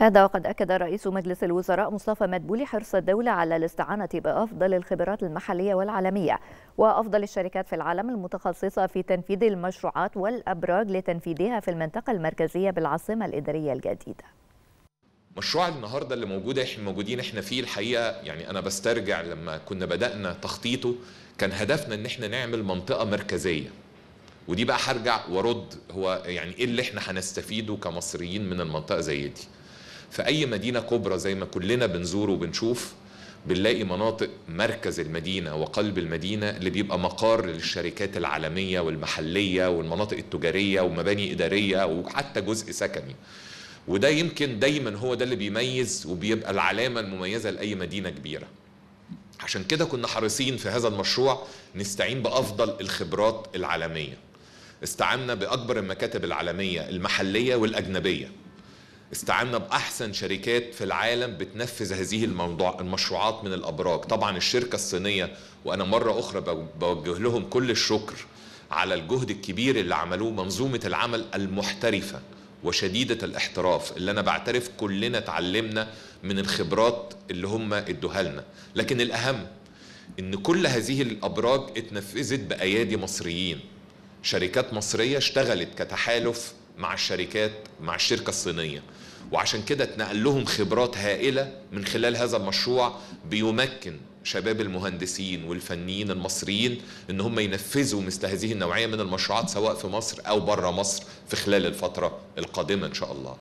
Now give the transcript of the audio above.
هذا وقد أكد رئيس مجلس الوزراء مصطفى مدبولي حرص الدولة على الاستعانة بأفضل الخبرات المحلية والعالمية وأفضل الشركات في العالم المتخصصة في تنفيذ المشروعات والأبراج لتنفيذها في المنطقة المركزية بالعاصمة الإدارية الجديدة مشروع النهارده اللي موجود احنا موجودين احنا فيه الحقيقه يعني انا بسترجع لما كنا بدانا تخطيطه كان هدفنا ان احنا نعمل منطقه مركزيه ودي بقى هرجع وارد هو يعني ايه اللي احنا هنستفيده كمصريين من المنطقه زي دي في اي مدينه كبرى زي ما كلنا بنزور وبنشوف بنلاقي مناطق مركز المدينة وقلب المدينة اللي بيبقى مقر للشركات العالمية والمحلية والمناطق التجارية ومباني إدارية وحتى جزء سكني وده يمكن دايما هو ده اللي بيميز وبيبقى العلامة المميزة لأي مدينة كبيرة عشان كده كنا حريصين في هذا المشروع نستعين بأفضل الخبرات العالمية استعنا بأكبر المكاتب العالمية المحلية والأجنبية استعنا باحسن شركات في العالم بتنفذ هذه الموضوع المشروعات من الابراج طبعا الشركه الصينيه وانا مره اخرى بوجه لهم كل الشكر على الجهد الكبير اللي عملوه منظومه العمل المحترفه وشديده الاحتراف اللي انا بعترف كلنا اتعلمنا من الخبرات اللي هم ادوها لنا لكن الاهم ان كل هذه الابراج اتنفذت بايادي مصريين شركات مصريه اشتغلت كتحالف مع الشركات مع الشركة الصينية وعشان كده اتنقل لهم خبرات هائلة من خلال هذا المشروع بيمكن شباب المهندسين والفنيين المصريين ان هم ينفذوا مثل هذه النوعيه من المشروعات سواء في مصر او بره مصر في خلال الفتره القادمه ان شاء الله